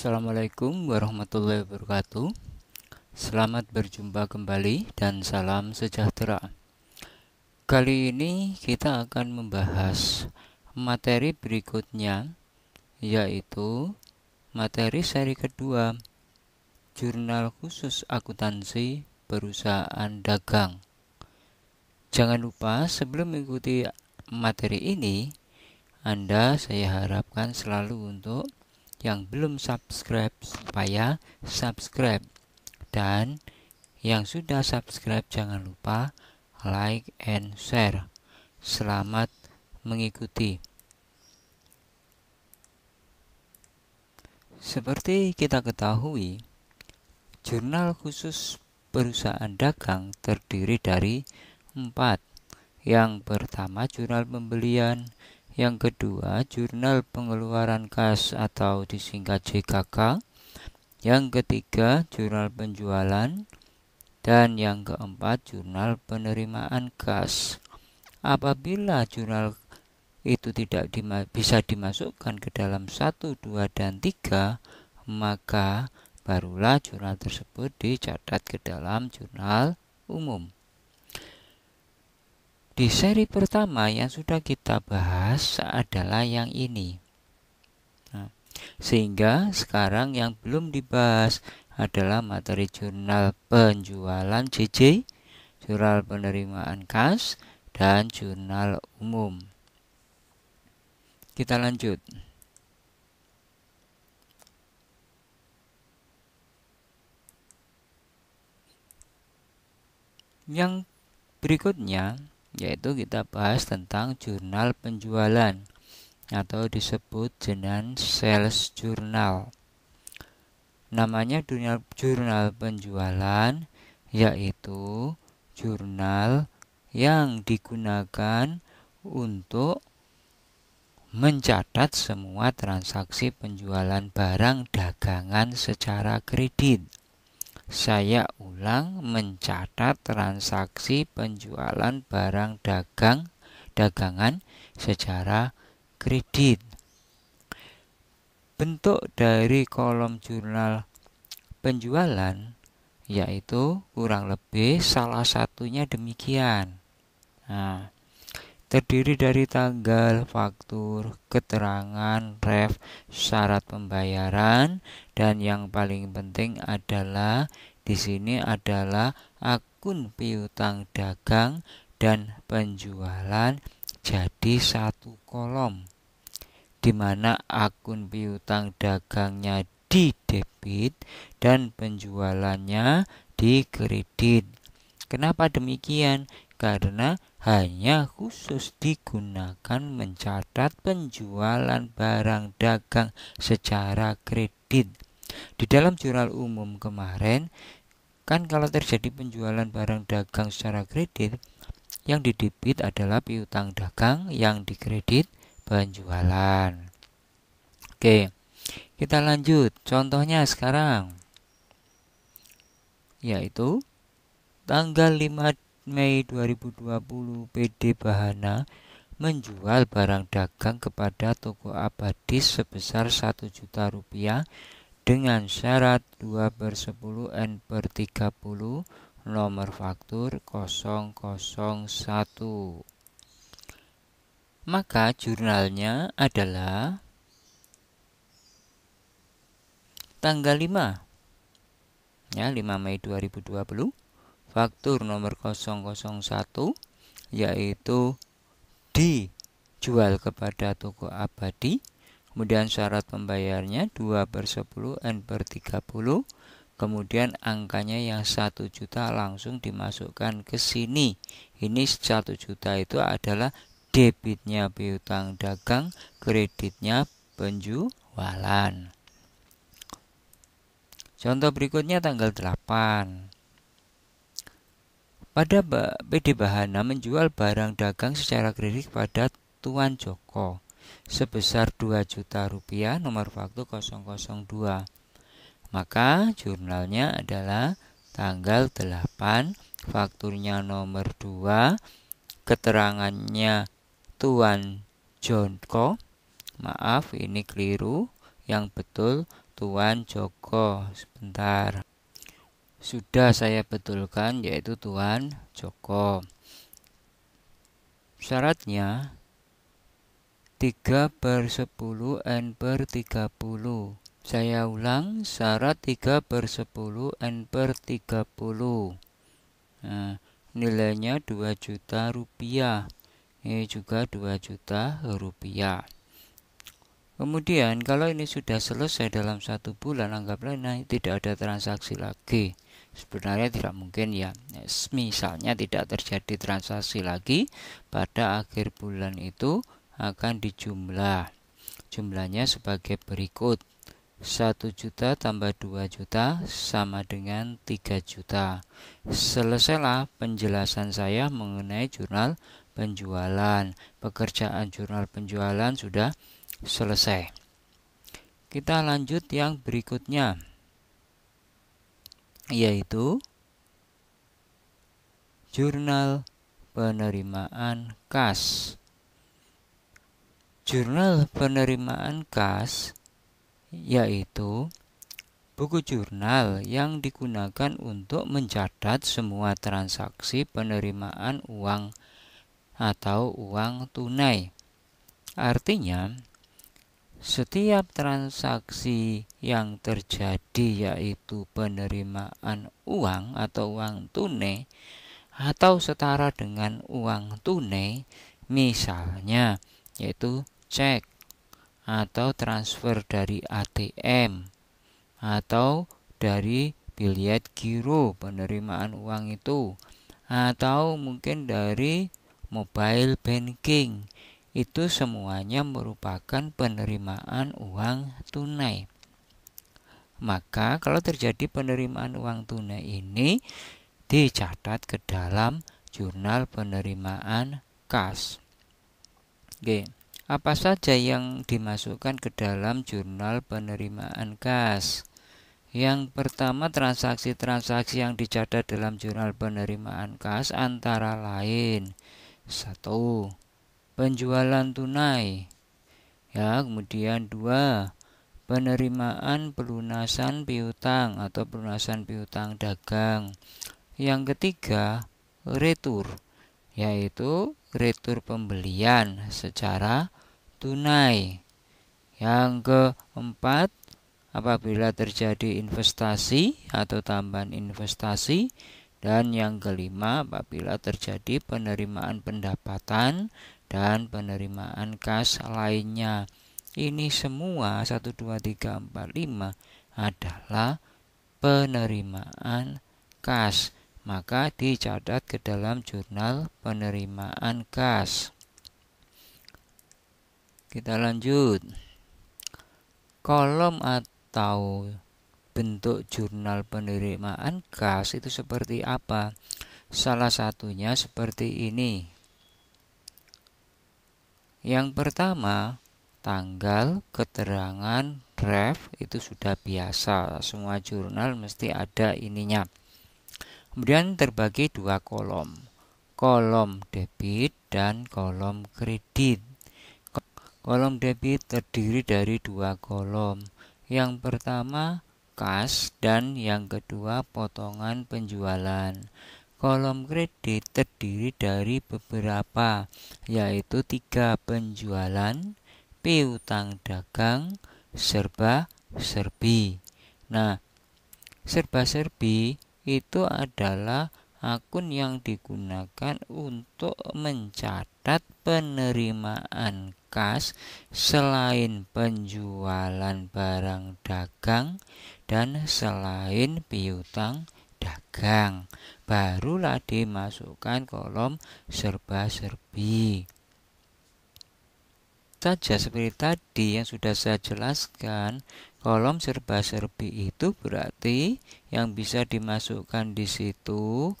Assalamualaikum warahmatullahi wabarakatuh. Selamat berjumpa kembali dan salam sejahtera. Kali ini kita akan membahas materi berikutnya, yaitu materi seri kedua, jurnal khusus akuntansi perusahaan dagang. Jangan lupa sebelum mengikuti materi ini, Anda saya harapkan selalu untuk yang belum subscribe supaya subscribe dan yang sudah subscribe jangan lupa like and share. Selamat mengikuti. Seperti kita ketahui, jurnal khusus perusahaan dagang terdiri dari empat. Yang pertama jurnal pembelian, yang kedua, jurnal pengeluaran kas atau disingkat JKK. Yang ketiga, jurnal penjualan. Dan yang keempat, jurnal penerimaan kas. Apabila jurnal itu tidak dima bisa dimasukkan ke dalam 1, 2, dan 3, maka barulah jurnal tersebut dicatat ke dalam jurnal umum. Di seri pertama yang sudah kita bahas adalah yang ini. Nah, sehingga sekarang yang belum dibahas adalah materi jurnal penjualan CC jurnal penerimaan kas, dan jurnal umum. Kita lanjut. Yang berikutnya yaitu kita bahas tentang jurnal penjualan atau disebut dengan sales journal. Namanya jurnal, jurnal penjualan yaitu jurnal yang digunakan untuk mencatat semua transaksi penjualan barang dagangan secara kredit. Saya ulang mencatat transaksi penjualan barang dagang dagangan secara kredit. Bentuk dari kolom jurnal penjualan yaitu kurang lebih salah satunya demikian. Nah, terdiri dari tanggal, faktur, keterangan, ref, syarat pembayaran, dan yang paling penting adalah di sini adalah akun piutang dagang dan penjualan jadi satu kolom di mana akun piutang dagangnya di debit dan penjualannya di kredit. Kenapa demikian? Karena hanya khusus digunakan mencatat penjualan barang dagang secara kredit. Di dalam jurnal umum kemarin, kan kalau terjadi penjualan barang dagang secara kredit, yang didebit adalah piutang dagang yang dikredit penjualan. Oke, kita lanjut. Contohnya sekarang yaitu tanggal 5 Mei 2020 PD Bahana menjual barang dagang kepada toko abadis sebesar 1 juta rupiah dengan syarat 2 per 10 N per 30 nomor faktur 001 maka jurnalnya adalah tanggal 5 ya 5 Mei 2020 faktur nomor 001 yaitu dijual kepada toko abadi kemudian syarat pembayarnya 2 per 10 N per 30 kemudian angkanya yang 1 juta langsung dimasukkan ke sini ini 1 juta itu adalah debitnya piutang dagang kreditnya penjualan Contoh berikutnya tanggal 8 pada PD Bahana menjual barang dagang secara kredit pada Tuan Joko sebesar 2 juta rupiah nomor waktu 002. Maka jurnalnya adalah tanggal 8, fakturnya nomor 2, keterangannya Tuan Joko. Maaf ini keliru, yang betul Tuan Joko. Sebentar sudah saya betulkan yaitu Tuan Joko. Syaratnya 3 per 10 N per 30 Saya ulang syarat 3 per 10 N per 30 nah, Nilainya 2 juta rupiah Ini juga 2 juta rupiah Kemudian kalau ini sudah selesai dalam satu bulan Anggaplah ini tidak ada transaksi lagi sebenarnya tidak mungkin ya misalnya tidak terjadi transaksi lagi pada akhir bulan itu akan dijumlah jumlahnya sebagai berikut 1 juta tambah 2 juta sama dengan 3 juta selesailah penjelasan saya mengenai jurnal penjualan pekerjaan jurnal penjualan sudah selesai kita lanjut yang berikutnya yaitu jurnal penerimaan kas. Jurnal penerimaan kas yaitu buku jurnal yang digunakan untuk mencatat semua transaksi penerimaan uang atau uang tunai. Artinya, setiap transaksi yang terjadi yaitu penerimaan uang atau uang tunai atau setara dengan uang tunai misalnya yaitu cek atau transfer dari ATM atau dari biliet giro penerimaan uang itu atau mungkin dari mobile banking itu semuanya merupakan penerimaan uang tunai. Maka kalau terjadi penerimaan uang tunai ini dicatat ke dalam jurnal penerimaan kas. Oke, apa saja yang dimasukkan ke dalam jurnal penerimaan kas? Yang pertama transaksi-transaksi yang dicatat dalam jurnal penerimaan kas antara lain satu penjualan tunai. Ya, kemudian dua penerimaan pelunasan piutang atau pelunasan piutang dagang. Yang ketiga, retur yaitu retur pembelian secara tunai. Yang keempat, apabila terjadi investasi atau tambahan investasi dan yang kelima apabila terjadi penerimaan pendapatan dan penerimaan kas lainnya. Ini semua 1 2 3 4 5 adalah penerimaan kas. Maka dicatat ke dalam jurnal penerimaan kas. Kita lanjut. Kolom atau bentuk jurnal penerimaan kas itu seperti apa? Salah satunya seperti ini. Yang pertama, tanggal, keterangan, draft itu sudah biasa. Semua jurnal mesti ada ininya. Kemudian terbagi dua kolom. Kolom debit dan kolom kredit. Kolom debit terdiri dari dua kolom. Yang pertama kas dan yang kedua potongan penjualan. Kolom kredit terdiri dari beberapa, yaitu tiga penjualan, piutang dagang, serba serbi. Nah, serba serbi itu adalah akun yang digunakan untuk mencatat penerimaan kas selain penjualan barang dagang dan selain piutang dagang barulah dimasukkan kolom serba-serbi. Saja seperti tadi yang sudah saya jelaskan, kolom serba-serbi itu berarti yang bisa dimasukkan di situ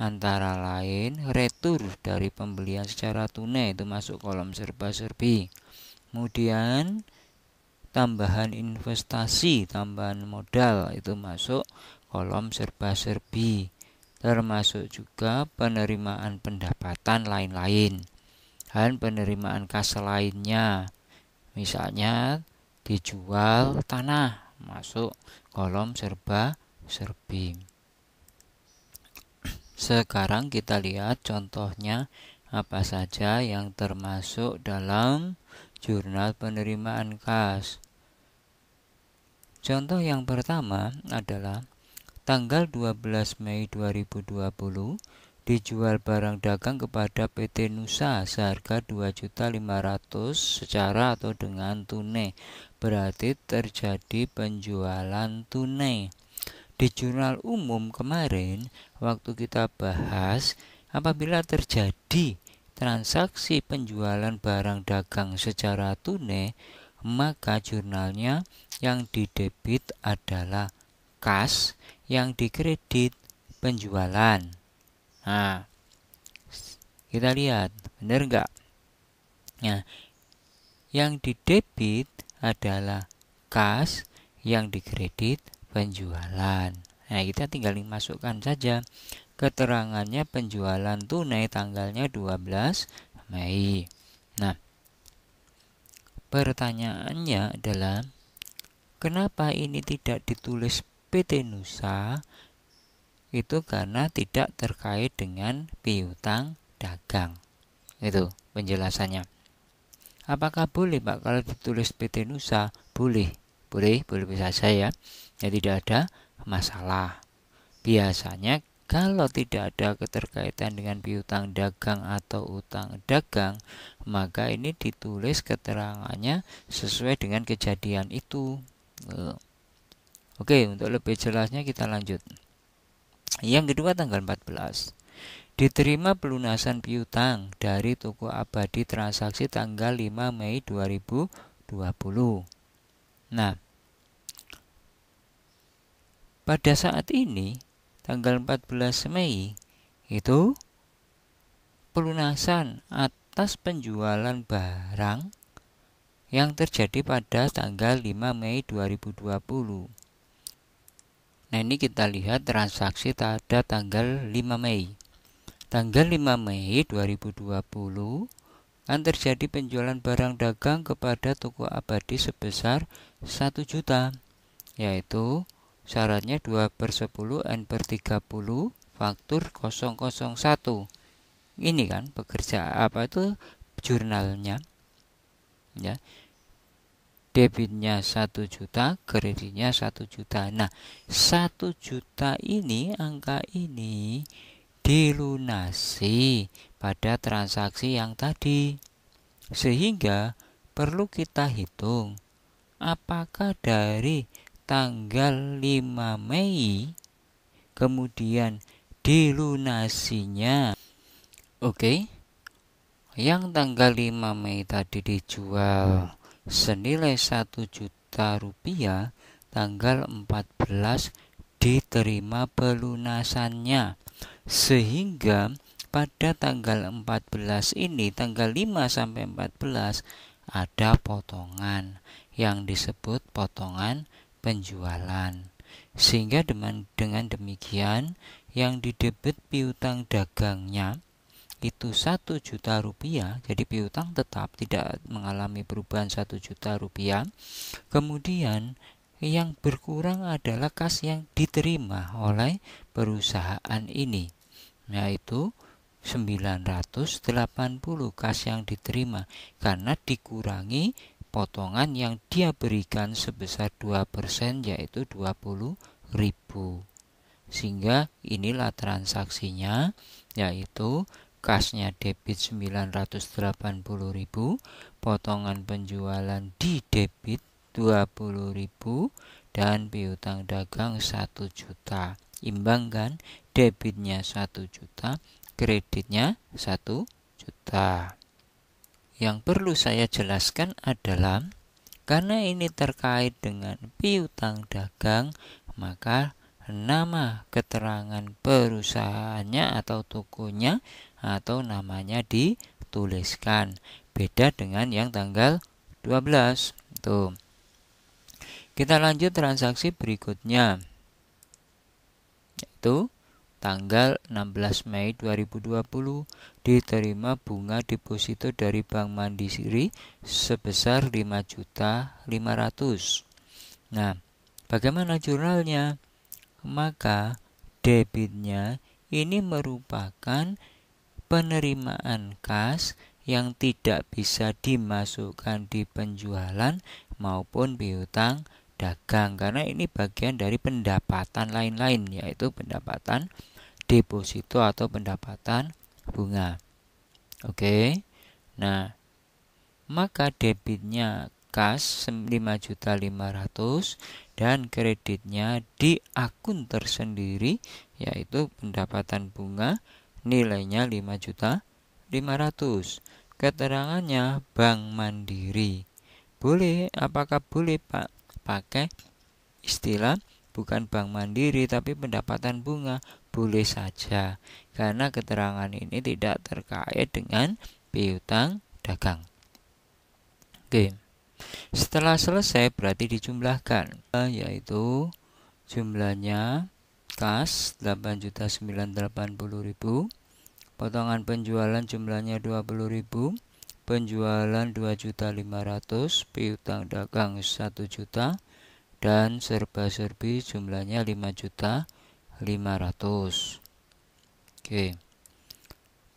antara lain retur dari pembelian secara tunai itu masuk kolom serba-serbi. Kemudian tambahan investasi, tambahan modal itu masuk kolom serba-serbi termasuk juga penerimaan pendapatan lain-lain dan penerimaan kas lainnya. Misalnya dijual tanah masuk kolom serba serbi. Sekarang kita lihat contohnya apa saja yang termasuk dalam jurnal penerimaan kas. Contoh yang pertama adalah tanggal 12 Mei 2020 dijual barang dagang kepada PT Nusa seharga 2.500 secara atau dengan tunai. Berarti terjadi penjualan tunai. Di jurnal umum kemarin waktu kita bahas apabila terjadi transaksi penjualan barang dagang secara tunai, maka jurnalnya yang didebit adalah kas yang dikredit penjualan. Nah, kita lihat, benar nggak? Nah, yang didebit adalah kas yang dikredit penjualan. Nah, kita tinggal dimasukkan saja keterangannya penjualan tunai tanggalnya 12 Mei. Nah, pertanyaannya adalah kenapa ini tidak ditulis PT Nusa itu karena tidak terkait dengan piutang dagang. Itu penjelasannya. Apakah boleh Pak kalau ditulis PT Nusa? Boleh. Boleh, boleh bisa saya ya. tidak ada masalah. Biasanya kalau tidak ada keterkaitan dengan piutang dagang atau utang dagang, maka ini ditulis keterangannya sesuai dengan kejadian itu. Eh, Oke, untuk lebih jelasnya kita lanjut. Yang kedua tanggal 14. Diterima pelunasan piutang dari toko abadi transaksi tanggal 5 Mei 2020. Nah, pada saat ini tanggal 14 Mei itu pelunasan atas penjualan barang yang terjadi pada tanggal 5 Mei 2020 Nah ini kita lihat transaksi pada tanggal 5 Mei. Tanggal 5 Mei 2020 kan terjadi penjualan barang dagang kepada toko abadi sebesar 1 juta yaitu syaratnya 2 per 10 N per 30 faktur 001 ini kan pekerja apa itu jurnalnya ya debitnya 1 juta, kreditnya 1 juta. Nah, 1 juta ini angka ini dilunasi pada transaksi yang tadi. Sehingga perlu kita hitung apakah dari tanggal 5 Mei kemudian dilunasinya. Oke. Okay? Yang tanggal 5 Mei tadi dijual senilai satu juta rupiah tanggal 14 diterima pelunasannya sehingga pada tanggal 14 ini tanggal 5 sampai 14 ada potongan yang disebut potongan penjualan sehingga dengan, dengan demikian yang didebit piutang dagangnya itu satu juta rupiah jadi piutang tetap tidak mengalami perubahan satu juta rupiah kemudian yang berkurang adalah kas yang diterima oleh perusahaan ini yaitu 980 kas yang diterima karena dikurangi potongan yang dia berikan sebesar 2% yaitu 20 ribu sehingga inilah transaksinya yaitu kasnya debit 980.000, potongan penjualan di debit 20.000 dan piutang dagang 1 juta. Imbangkan debitnya 1 juta, kreditnya 1 juta. Yang perlu saya jelaskan adalah karena ini terkait dengan piutang dagang, maka nama keterangan perusahaannya atau tokonya atau namanya dituliskan. Beda dengan yang tanggal 12. Tuh. Kita lanjut transaksi berikutnya. Yaitu tanggal 16 Mei 2020 diterima bunga deposito dari Bank Mandiri sebesar 5.500. Nah, bagaimana jurnalnya? Maka debitnya ini merupakan penerimaan kas yang tidak bisa dimasukkan di penjualan maupun piutang dagang karena ini bagian dari pendapatan lain-lain yaitu pendapatan deposito atau pendapatan bunga. Oke. Nah, maka debitnya kas 5.500 dan kreditnya di akun tersendiri yaitu pendapatan bunga nilainya 5 juta 500. Keterangannya Bank Mandiri. Boleh, apakah boleh Pak pakai istilah bukan Bank Mandiri tapi pendapatan bunga? Boleh saja. Karena keterangan ini tidak terkait dengan piutang dagang. Oke. Setelah selesai berarti dijumlahkan, yaitu jumlahnya kas 8.980.000 potongan penjualan jumlahnya 20.000 penjualan 2.500 piutang dagang 1 juta dan serba-serbi jumlahnya 5 Oke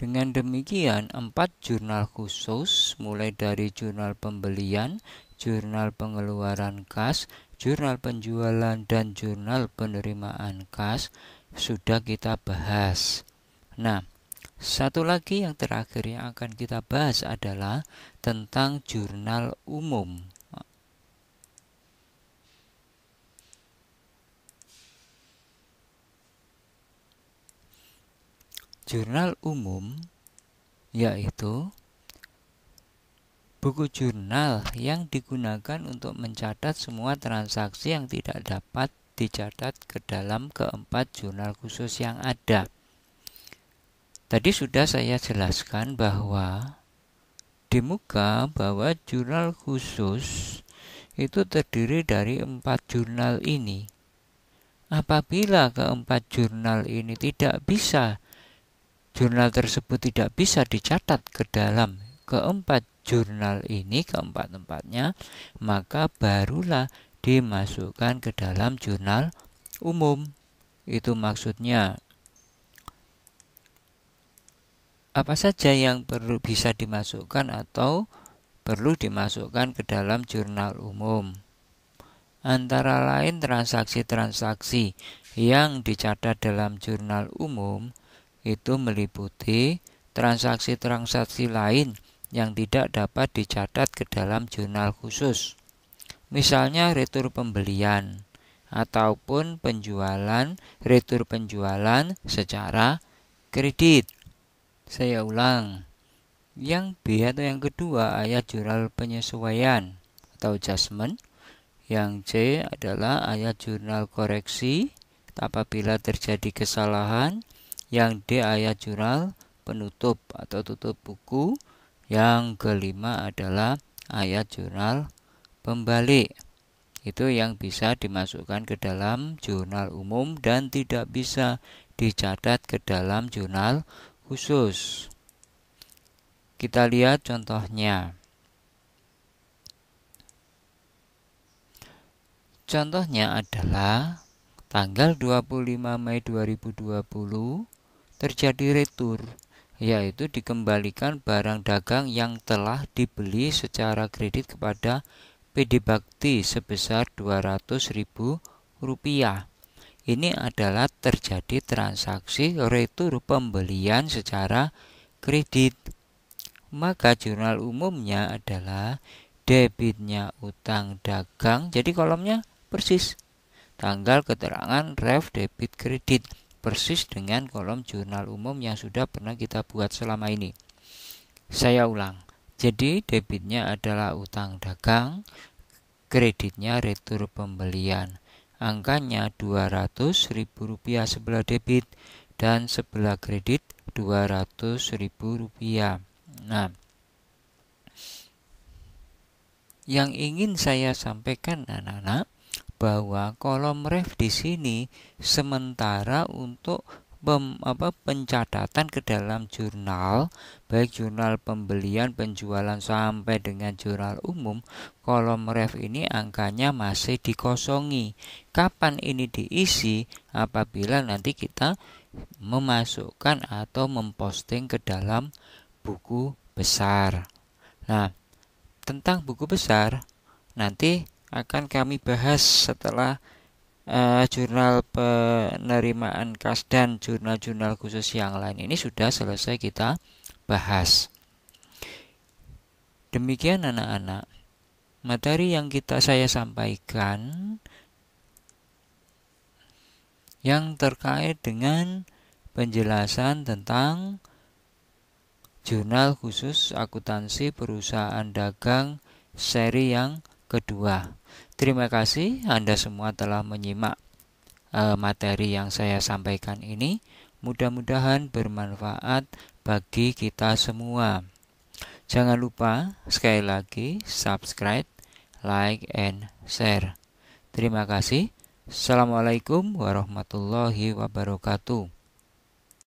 dengan demikian empat jurnal khusus mulai dari jurnal pembelian jurnal pengeluaran kas jurnal penjualan dan jurnal penerimaan kas sudah kita bahas. Nah, satu lagi yang terakhir yang akan kita bahas adalah tentang jurnal umum. Jurnal umum yaitu buku jurnal yang digunakan untuk mencatat semua transaksi yang tidak dapat dicatat ke dalam keempat jurnal khusus yang ada. Tadi sudah saya jelaskan bahwa di muka bahwa jurnal khusus itu terdiri dari empat jurnal ini. Apabila keempat jurnal ini tidak bisa, jurnal tersebut tidak bisa dicatat ke dalam keempat jurnal ini keempat-empatnya, maka barulah dimasukkan ke dalam jurnal umum. Itu maksudnya. Apa saja yang perlu bisa dimasukkan atau perlu dimasukkan ke dalam jurnal umum. Antara lain transaksi-transaksi yang dicatat dalam jurnal umum itu meliputi transaksi-transaksi lain yang tidak dapat dicatat ke dalam jurnal khusus. Misalnya retur pembelian ataupun penjualan, retur penjualan secara kredit. Saya ulang. Yang B atau yang kedua ayat jurnal penyesuaian atau adjustment. Yang C adalah ayat jurnal koreksi apabila terjadi kesalahan. Yang D ayat jurnal penutup atau tutup buku. Yang kelima adalah ayat jurnal pembalik. Itu yang bisa dimasukkan ke dalam jurnal umum dan tidak bisa dicatat ke dalam jurnal khusus. Kita lihat contohnya. Contohnya adalah tanggal 25 Mei 2020 terjadi retur yaitu dikembalikan barang dagang yang telah dibeli secara kredit kepada PD Bakti sebesar Rp200.000. Ini adalah terjadi transaksi retur pembelian secara kredit. Maka jurnal umumnya adalah debitnya utang dagang. Jadi kolomnya persis. Tanggal keterangan ref debit kredit persis dengan kolom jurnal umum yang sudah pernah kita buat selama ini. Saya ulang. Jadi debitnya adalah utang dagang, kreditnya retur pembelian. Angkanya Rp200.000 sebelah debit dan sebelah kredit Rp200.000. Nah, yang ingin saya sampaikan anak-anak bahwa kolom ref di sini sementara untuk pem, apa, pencatatan ke dalam jurnal baik jurnal pembelian penjualan sampai dengan jurnal umum kolom ref ini angkanya masih dikosongi kapan ini diisi apabila nanti kita memasukkan atau memposting ke dalam buku besar nah tentang buku besar nanti akan kami bahas setelah uh, jurnal penerimaan kas dan jurnal-jurnal khusus yang lain ini sudah selesai kita bahas. Demikian anak-anak, materi yang kita saya sampaikan yang terkait dengan penjelasan tentang jurnal khusus akuntansi perusahaan dagang seri yang kedua. Terima kasih Anda semua telah menyimak eh, materi yang saya sampaikan ini. Mudah-mudahan bermanfaat bagi kita semua. Jangan lupa sekali lagi subscribe, like, and share. Terima kasih. Assalamualaikum warahmatullahi wabarakatuh.